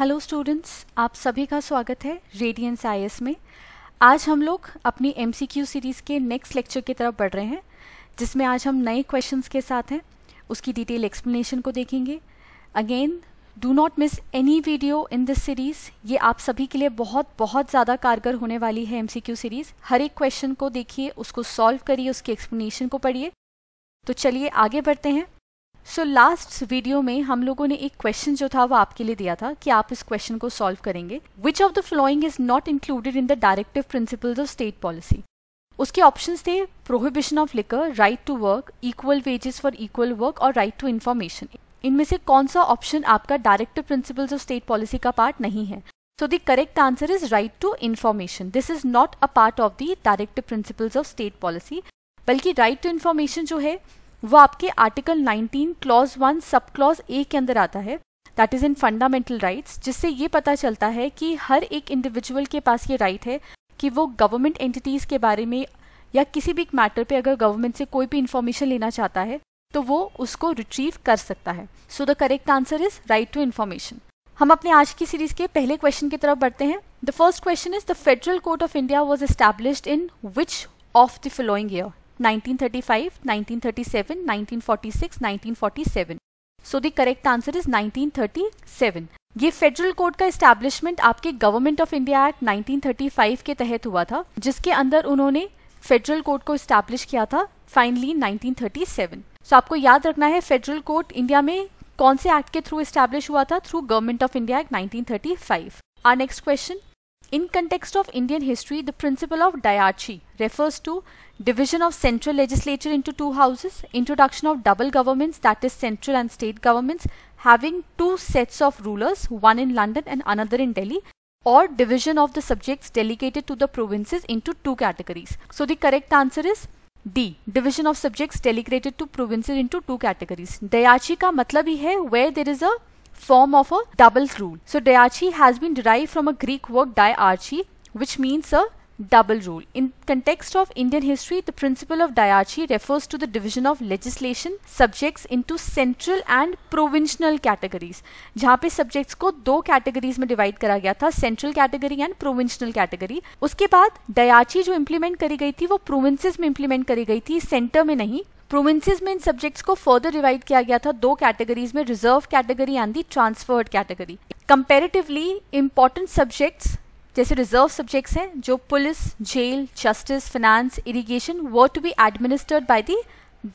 Hello students आप सभी का स्वागत है रेडियंस आई में आज हम लोग अपनी एम सीरीज़ के नेक्स्ट लेक्चर की तरफ बढ़ रहे हैं जिसमें आज हम नए क्वेश्चंस के साथ हैं उसकी डिटेल एक्सप्लेनेशन को देखेंगे again do not miss any video in this series ये आप सभी के लिए बहुत बहुत ज़्यादा कारगर होने वाली है एम सीरीज़ हर एक क्वेश्चन को देखिए उसको सॉल्व करिए उसकी एक्सप्लेनेशन को पढ़िए तो चलिए आगे बढ़ते हैं सो लास्ट वीडियो में हम लोगों ने एक क्वेश्चन जो था वो आपके लिए दिया था कि आप इस क्वेश्चन को सॉल्व करेंगे which of the following is not included in the directive principles of state policy उसके ऑप्शन थे prohibition of liquor right to work equal wages for equal work और राइट टू इन्फॉर्मेशन इनमें से कौन सा option आपका directive principles of state policy का part नहीं है so the correct answer is right to information this is not a part of the directive principles of state policy बल्कि राइट टू इन्फॉर्मेशन जो है वो आपके article 19 clause one sub clause A के अंदर आता है that is in fundamental rights जिससे ये पता चलता है कि हर एक इंडिविजुअल के पास ये राइट right है कि वो गवर्नमेंट एंटिटीज के बारे में या किसी भी मैटर पे अगर गवर्नमेंट से कोई भी इंफॉर्मेशन लेना चाहता है तो वो उसको रिट्रीव कर सकता है so the correct answer is right to information हम अपने आज की सीरीज के पहले क्वेश्चन की तरफ बढ़ते हैं the first question is the federal court of India was established in which of the following year 1935, 1937, 1946, 1947. So the correct answer is 1937. ये फेडरल कोर्ट का एस्टेब्लिशमेंट आपके गवर्नमेंट ऑफ इंडिया एक्ट 1935 के तहत हुआ था जिसके अंदर उन्होंने फेडरल कोर्ट को एस्टेब्लिश किया था फाइनली 1937. सो so आपको याद रखना है फेडरल कोर्ट इंडिया में कौन से एक्ट के थ्रू एस्टेब्लिश हुआ था through government of India act 1935. Our next question In context of Indian history, the principle of diarchy refers to division of central legislature into two houses, introduction of double governments that is central and state governments having two sets of rulers, one in London and another in Delhi or division of the subjects delegated to the provinces into two categories. So the correct answer is D. Division of subjects delegated to provinces into two categories. Dayachi ka matlab hi hai where there is a form of a double rule. So diarchy has been derived from a Greek word diarchy which means a double rule. In context of Indian history, the principle of diarchy refers to the division of legislation subjects into central and provincial categories. जहाँ पे subjects को दो categories में divide करा गया था central category and provincial category. उसके बाद diarchy जो implement करी गई थी वो provinces में implement करी गई थी center में नहीं प्रोविंसेस में इन सब्जेक्ट्स को फर्दर डिवाइड किया गया था दो कैटेगरीज में reserve category and the transferred category comparatively important subjects जैसे रिजर्व सब्जेक्ट्स हैं जो police jail justice finance irrigation were to be administered by the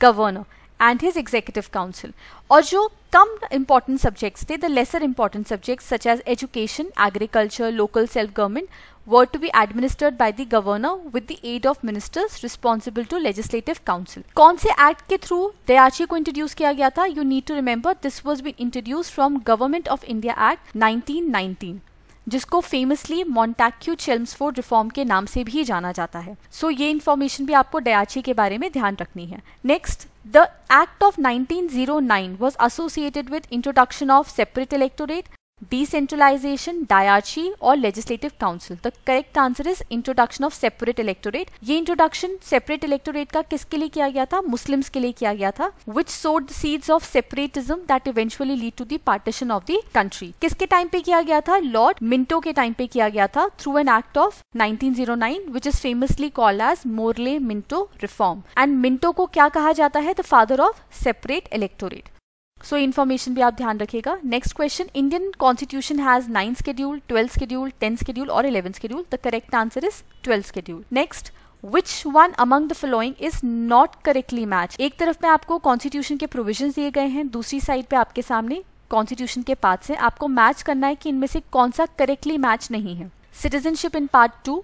governor and his executive council और जो कम इम्पॉर्टेंट सब्जेक्ट्स थे the lesser important subjects such as education agriculture local self government were to be administered by the governor with the aid of ministers responsible to legislative council कौन से act के through दयाची को introduce किया गया था you need to remember this was been introduce from government of India act nineteen nineteen जिसको famously Montagu Chelmsford reform के नाम से भी जाना जाता है सो so, ये इन्फॉर्मेशन भी आपको डयाची के बारे में ध्यान रखनी है next the act of 1909 was associated with introduction of separate electorate decentralization diarchy और legislative council the correct answer is introduction of separate electorate ये इंट्रोडक्शन सेपरेट इलेक्टोरेट का किसके लिए किया गया था मुस्लिम के लिए किया गया था which sowed the seeds of separatism that eventually lead to the partition of the country किसके टाइम पे किया गया था लॉर्ड मिंटो के टाइम पे किया गया था through an act of nineteen zero nine which is famously called as Morley Minto reform and Minto को क्या कहा जाता है the father of separate electorate so information भी आप ध्यान रखिएगा next question Indian constitution has nine schedule twelfth schedule tenth schedule और eleven schedule the correct answer is twelfth schedule next which one among the following is not correctly match एक तरफ में आपको constitution के प्रोविजन दिए गए हैं दूसरी साइड पे आपके सामने कॉन्स्टिट्यूशन के पार्ट से आपको मैच करना है कि इनमें से कौन सा करेक्टली मैच नहीं है citizenship in part two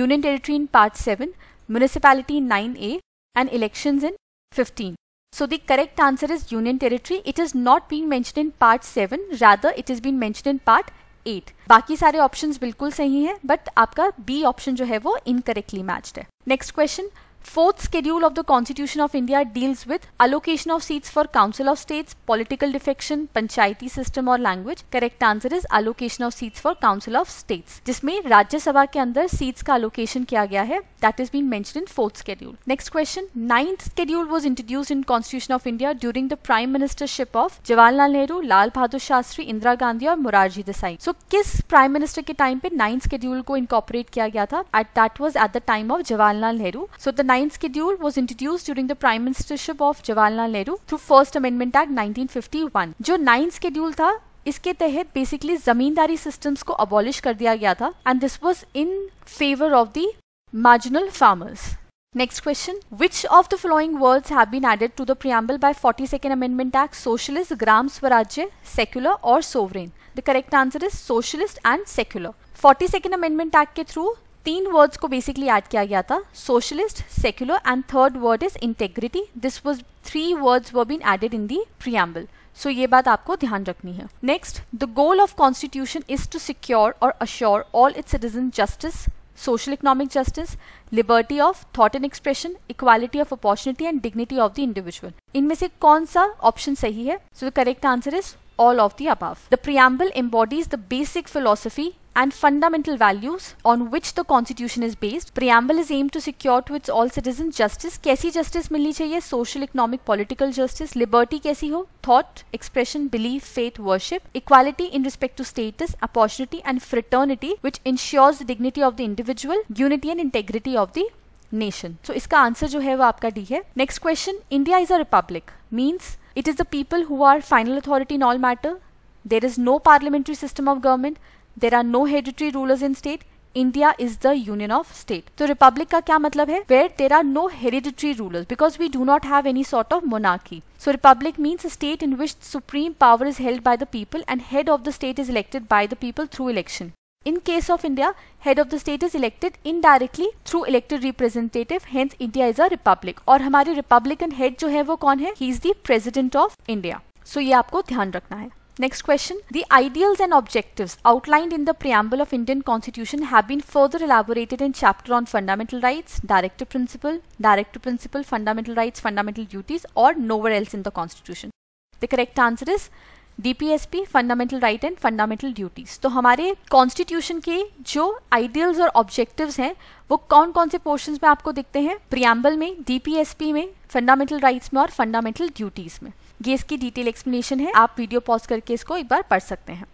union territory in part seven municipality nine A and election in fifteen So the correct answer is Union Territory. It is not being mentioned in part 7, rather it is been mentioned in part 8. बाकी सारे options बिल्कुल सही हैं but आपका B option जो है वो incorrectly matched है Next question. Fourth schedule of the Constitution of India deals with allocation of seats for Council of States, political defection, panchayati system और language correct answer is allocation of seats for council of states जिसमें राज्यसभा के अंदर seats का allocation किया गया है that is been mention in fourth schedule next question ninth schedule was introduced in constitution of India during the prime ministership of Jawaharlal Nehru Lal Bahadur Shastri Indira Gandhi और Morarji Desai so so, किस prime minister के टाइम पे नाइन्थ स्केड्यूल को incorporate किया गया था at that was at the time of Jawaharlal Nehru so the 9 schedule was introduced during the Prime Ministership of Jawaharlal Nehru through First Amendment Act 1951 जो 9 Schedule था इसके तहत basically जमींदारी सिस्टम्स को अबॉलिश कर दिया गया था and this was in favour of the Next question. Which of the following words have been added to the preamble by 42nd Amendment Act? Socialist, Gram Swaraj, secular or sovereign? The correct answer is socialist and secular. 42nd Amendment Act के तीन words को basically add किया गया था socialist secular and third word is integrity this was three words were been added in the preamble so ये बात आपको ध्यान रखनी है next the goal of constitution is to secure और assure all its citizen justice social economic justice liberty of thought and expression equality of opportunity and dignity of the individual इनमें से कौन सा ऑप्शन सही है so the correct answer is all of the above. The preamble embodies the basic philosophy and fundamental values on which the constitution is based preamble is aimed to secure to its all citizens justice Kaisi justice milni chahiye? social economic political justice liberty kaisi ho? thought expression belief faith worship equality in respect to status opportunity and fraternity which ensures the dignity of the individual unity and integrity of the nation so iska answer jo hai वो आपका D hai. Next question: India is a republic. Means. It is the people who are final authority in all matter. There is no parliamentary system of government. There are no hereditary rulers in state. India is the union of state. So republic ka kya matlab hai? Where there are no hereditary rulers because we do not have any sort of monarchy. So republic means a state in which supreme power is held by the people and head of the state is elected by the people through election. In case of India, head of the state is elected indirectly through elected representative, hence India is a republic. और हमारे republican head जो है वो कौन है He is the president of India. So ये आपको ध्यान रखना है Next question. The ideals and objectives outlined in the preamble of Indian Constitution have been further elaborated in chapter on fundamental rights, directive principle, directive principle, fundamental rights, fundamental duties or nowhere else in the Constitution. The correct answer is DPSP fundamental right and fundamental duties तो हमारे constitution के जो ideals और objectives हैं वो कौन कौन से पोर्शंस में आपको दिखते हैं प्रियम्बल में डीपीएसपी में फंडामेंटल राइट्स में और फंडामेंटल ड्यूटीज में ये इसकी डिटेल एक्सप्लेनेशन है आप वीडियो पॉज करके इसको एक बार पढ़ सकते हैं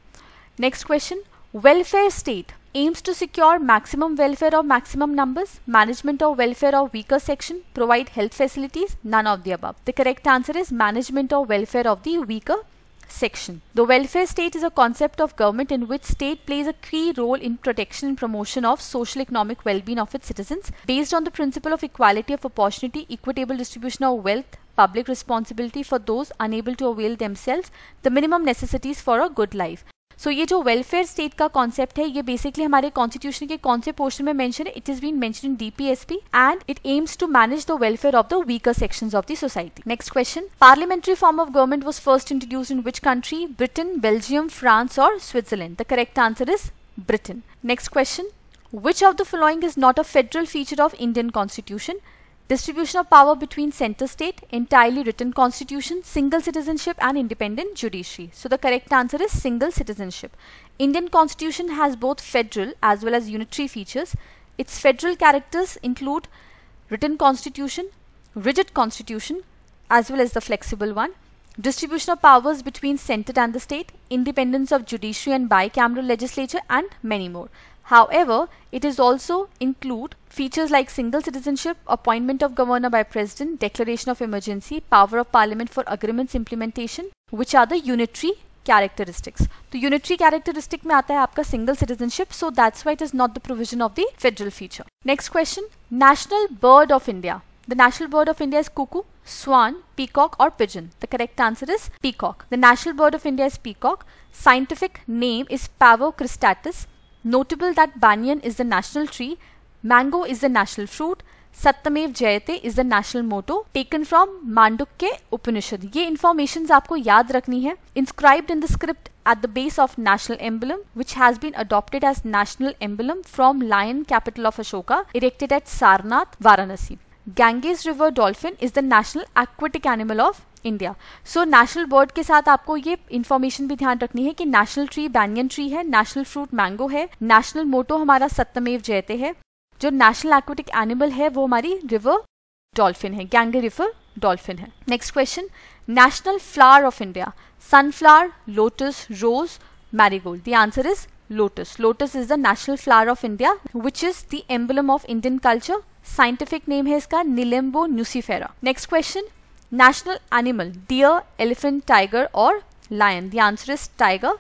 next question welfare state aims to secure maximum welfare of maximum numbers management of welfare of weaker section provide health facilities none of the above the correct answer is management of welfare of the weaker section. The welfare state is a concept of government in which state plays a key role in protection and promotion of social economic well-being of its citizens based on the principle of equality of opportunity, equitable distribution of wealth, public responsibility for those unable to avail themselves the minimum necessities for a good life. So so, ये जो welfare state का concept है ये basically हमारे constitution के कौन से portion में मेंशन है it is been mention in DPSP and it aims to manage the welfare of the weaker sections of the society next question parliamentary form of government was first introduce in which country Britain Belgium France और Switzerland the correct answer is Britain next question Which of the following is not a federal feature of Indian constitution? Distribution of power between center state, entirely written constitution, single citizenship and independent judiciary. So the correct answer is single citizenship. Indian constitution has both federal as well as unitary features. Its federal characters include written constitution, rigid constitution as well as the flexible one, distribution of powers between center and the state, independence of judiciary and bicameral legislature and many more. However, it is also include features like single citizenship, appointment of governor by president, declaration of emergency, power of parliament for agreements implementation, which are the unitary characteristics. The unitary characteristic में आता है single citizenship, so that's why it is not the provision of the federal feature. Next question, national bird of India. The national bird of India is cuckoo, swan, peacock or pigeon. The correct answer is peacock. The national bird of India is peacock. Scientific name is Pavo cristatus. Notable that banyan is the national tree, mango is the national fruit, Satyamev Jayate is the national motto, taken from Mandukya Upanishad. ये informations आपको याद रखनी है Inscribed in the script at the base of national emblem which has been adopted as national emblem from lion capital of ashoka erected at sarnath varanasi ganges river dolphin is the national aquatic animal of India so national bird के साथ आपको ये information भी ध्यान रखनी है कि national tree banyan tree है नेशनल फ्रूट मैंगो है नेशनल मोटो हमारा सत्यमेव जयते है जो नेशनल एक्वेटिक एनिमल है वो हमारी रिवर डॉल्फिन है गैंगे रिवर डॉल्फिन है next question national flower of India sunflower lotus rose marigold the answer is lotus lotus is the national flower of India which is the emblem of Indian culture scientific name है इसका Nelumbo nucifera next question National animal deer, elephant, tiger, or lion? The answer is tiger.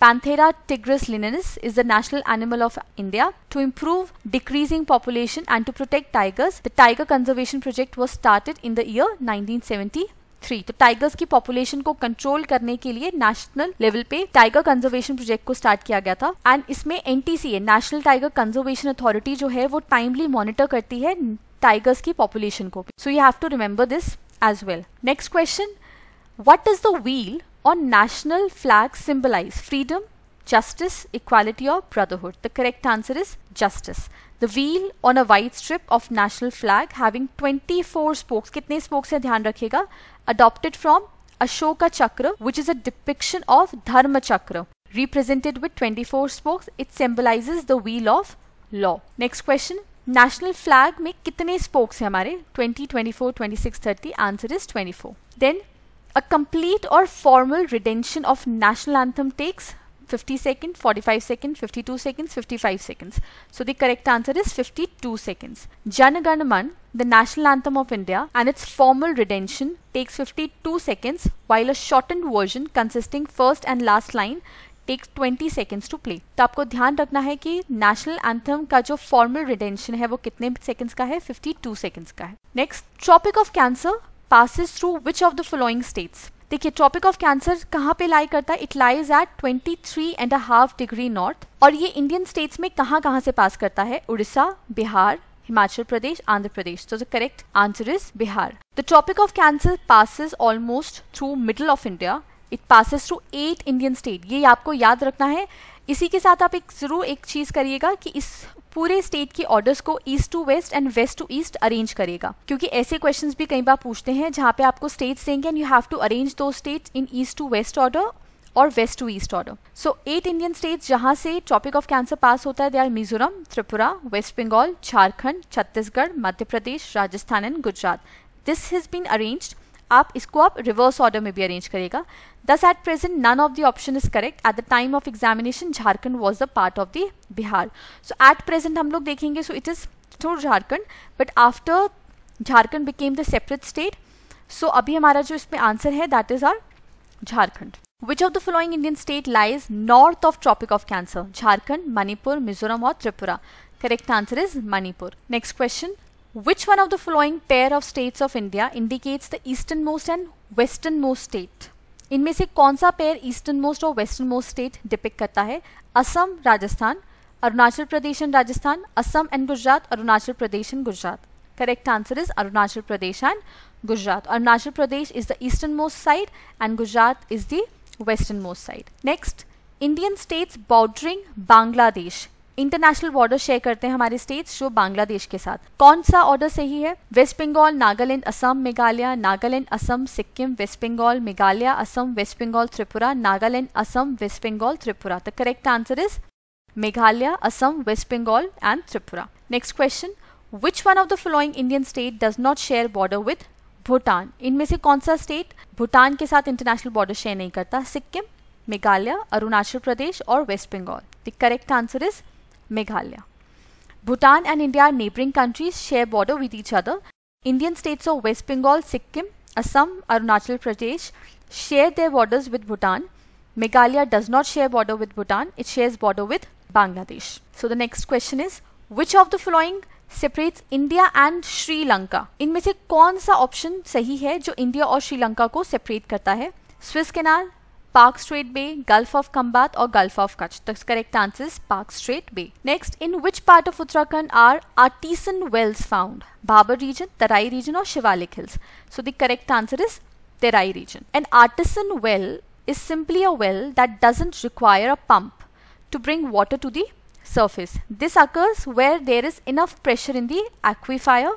Panthera tigris linanis is the national animal of India. To improve decreasing population and to protect tigers, the Tiger Conservation Project was started in the year 1973. तो tigers की population को control करने के लिए national level पे tiger conservation project को start किया गया था एंड इसमें NTCA national tiger conservation authority जो है वो टाइमली मॉनिटर करती है टाइगर्स की पॉपुलेशन को so you have to remember this as well. Next question. What does the wheel on national flag symbolize? Freedom, justice, equality or brotherhood? The correct answer is justice. The wheel on a white strip of national flag having 24 spokes. कितने spokes है ध्यान Adopted from Ashoka Chakra which is a depiction of Dharma Chakra. Represented with 24 spokes, it symbolizes the wheel of law. Next question. National flag में कितने spokes हैं हमारे 20, 24, 26, 30 answer is 24 then a complete और formal retention of national anthem takes 50 second 45 second 52 seconds 55 seconds so the correct answer is 52 seconds Jana Gana Mana the national anthem of India and its formal retention takes 52 seconds while a shortened version consisting first and last line takes 20 seconds to play तो आपको ध्यान रखना है कि national anthem का जो formal retention है वो कितने सेकेंड्स का है 52 सेकेंड्स का है next tropic of cancer passes through which of the following states देखिए ट्रॉपिक ऑफ कैंसर कहाँ पे लाई करता है it lies at twenty three and a half degree north और ये इंडियन स्टेट्स में कहाँ कहाँ से पास करता है उड़ीसा बिहार हिमाचल प्रदेश आंध्र प्रदेश तो the correct answer is Bihar the tropic of cancer passes almost through middle of India it passes through eight Indian state ये आपको याद रखना है इसी के साथ आप एक ज़रूर एक चीज़ करिएगा कि इस पूरे स्टेट के ऑर्डर्स को east to west and west to east arrange करेगा क्योंकि ऐसे क्वेश्चंस भी कई बार पूछते हैं जहां पे आपको स्टेट्स देंगे and you have to arrange दो states in east to west order और west to east order so eight Indian states जहां से टॉपिक ऑफ कैंसर पास होता है they are Mizoram Tripura West Bengal Jharkhand Chhattisgarh Madhya Pradesh Rajasthan and Gujarat this has been arranged आप इसको आप रिवर्स ऑर्डर में भी अरेंज करेगा दस at present none of the option is correct at the time of examination Jharkhand was the part of the Bihar so at present हम लोग देखेंगे so it is through Jharkhand but after Jharkhand became the separate state so अभी हमारा जो इसमें answer है that is our Jharkhand Which of the following Indian state lies north of Tropic of Cancer? Jharkhand, Manipur, Mizoram or Tripura? Correct answer is Manipur. Next question. Which one of the following pair of states of India indicates the easternmost and westernmost state? In me कौन konsa pair easternmost or westernmost state depict karta hai? Assam, Rajasthan, Arunachal Pradesh, Rajasthan, Assam and Gujarat, Gujarat Arunachal Pradesh and Gujarat. correct answer is Arunachal Pradesh and Gujarat. Arunachal Pradesh is the easternmost side and Gujarat is the westernmost side. Next, Indian states bordering Bangladesh international border share करते हैं हमारे states जो बांग्लादेश के साथ कौन सा order सही है West Bengal Nagaland Assam Meghalaya Nagaland Assam Sikkim West Bengal Meghalaya Assam West Bengal Tripura Nagaland Assam West Bengal Tripura the correct answer is Meghalaya Assam West Bengal and Tripura next question which one of the following Indian state does not share border with Bhutan इनमें से कौन सा स्टेट भूटान के साथ इंटरनेशनल बॉर्डर शेयर नहीं करता सिक्किम मेघालय अरुणाचल प्रदेश और West Bengal the correct answer is Meghalaya. Bhutan and India are neighboring countries share border with each other. Indian states of West Bengal, Sikkim, Assam, Arunachal Pradesh share their borders with Bhutan. Meghalaya does not share border with Bhutan, it shares border with Bangladesh. So the next question is which of the following separates India and Sri Lanka? In me se kaun sa option sahi hai jo India aur Sri Lanka ko separate karta hai? Swiss Canal, Park Strait Bay, Gulf of Kambat or Gulf of Kutch. The correct answer is Park Strait Bay. Next, in which part of Uttarakhand are artesian wells found? Babar region, Terai region or Shivalik Hills? So the correct answer is Terai region. An artisan well is simply a well that doesn't require a pump to bring water to the surface. This occurs where there is enough pressure in the aquifer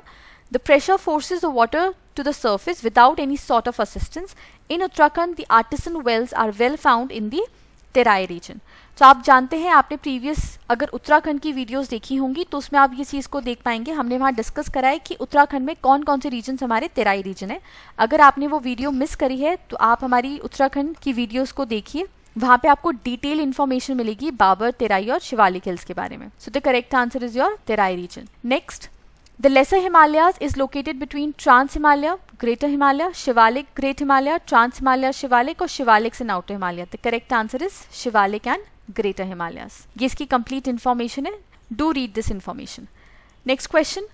The pressure forces the water to the surface without any sort of assistance. In Uttarakhand, the artisan wells are well found in the Terai region तो आप जानते हैं आपने previous अगर उत्तराखंड की videos देखी होंगी तो उसमें आप ये चीज़ को देख पाएंगे हमने वहाँ डिस्कस करा है कि उत्तराखंड में कौन कौन से रीजन हमारे तेराई रीजन है अगर आपने वो वीडियो मिस करी है तो आप हमारी उत्तराखंड की वीडियोज़ को देखिए वहाँ पे आपको डिटेल इन्फॉर्मेशन मिलेगी बाबर तेराई और शिवालिक हिल्स के बारे में so the correct answer is your Terai region next The Lesser Himalayas is located between Trans Himalaya, Greater Himalaya, Shivalik, Great Himalaya, Trans Himalaya, Shivalik और Shivaliks and Outer Himalaya. The correct answer is Shivalik and Greater Himalayas. ये इसकी complete information है. Do read this information. Next question.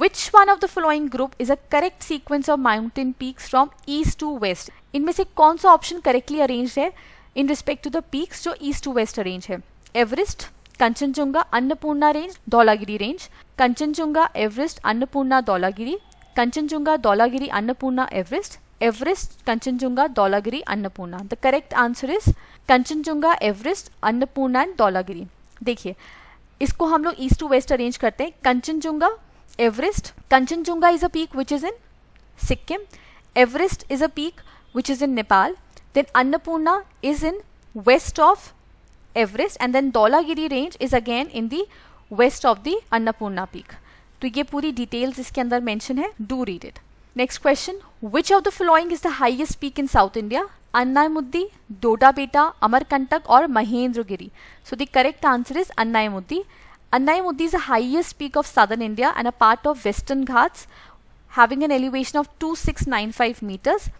Which one of the following group is a correct sequence of mountain peaks from east to west? इनमें से कौन सा option correctly arranged है in respect to the peaks जो east to west arrange है Everest Kanchenjunga Annapurna range Dhaulagiri range Kanchenjunga Everest Annapurna Dhaulagiri Kanchenjunga Dhaulagiri Annapurna Everest Everest Kanchenjunga Dhaulagiri Annapurna the correct answer is Kanchenjunga Everest Annapurna and Dhaulagiri देखिए इसको हम लोग ईस्ट टू वेस्ट अरेंज करते हैं Kanchenjunga Everest Kanchenjunga is a peak which is in Sikkim Everest is a peak which is in Nepal then Annapurna is in west of Everest and then Dolagiri range is again in the west of the Annapurna peak. So, ye puri details iske andar mention hai. Do read it. Next question. Which of the following is the highest peak in South India? Annamuddi, Doda Beta, Amarkantak or Mahendragiri? So, the correct answer is Annamuddi. Annamuddi is the highest peak of Southern India and a part of Western Ghats having an elevation of 2695 meters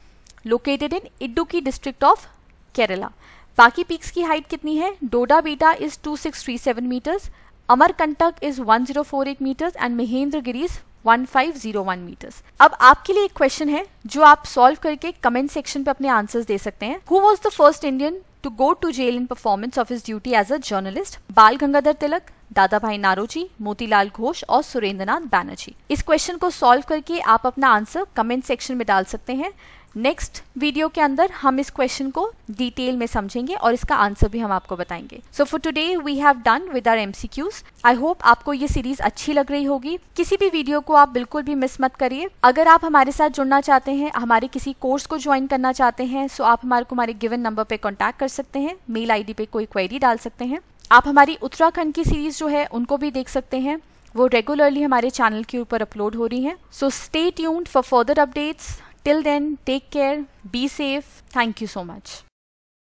located in Idukki district of Kerala. बाकी peaks की height कितनी है Doddabetta is 2637 metres Amarkantak is one zero four eight metres and Mahendra Giri is one five zero one metres अब आपके लिए एक question है जो आप सॉल्व करके कमेंट सेक्शन पे अपने आंसर्स दे सकते हैं who was the first Indian to go to jail in performance of is duty as a journalist Bal Gangadhar तिलक दादा भाई नारोजी मोतीलाल घोष और सुरेंद्रनाथ बैनर्जी इस क्वेश्चन को सॉल्व करके आप अपना आंसर कमेंट सेक्शन में डाल सकते हैं नेक्स्ट वीडियो के अंदर हम इस क्वेश्चन को डिटेल में समझेंगे और इसका आंसर भी हम आपको बताएंगे so for today we have done with our MCQs I hope आपको ये सीरीज अच्छी लग रही होगी किसी भी वीडियो को आप बिल्कुल भी मिस मत करिए अगर आप हमारे साथ जुड़ना चाहते हैं हमारे किसी कोर्स को ज्वाइन करना चाहते हैं सो आप हमारे को हमारे गिवन नंबर पे कॉन्टैक्ट कर सकते हैं मेल आई पे कोई क्वेरी डाल सकते हैं आप हमारी उत्तराखंड की सीरीज जो है उनको भी देख सकते हैं वो रेगुलरली हमारे चैनल के ऊपर अपलोड हो रही हैं so stay tuned for further updates Till then, take care, be safe. Thank you so much.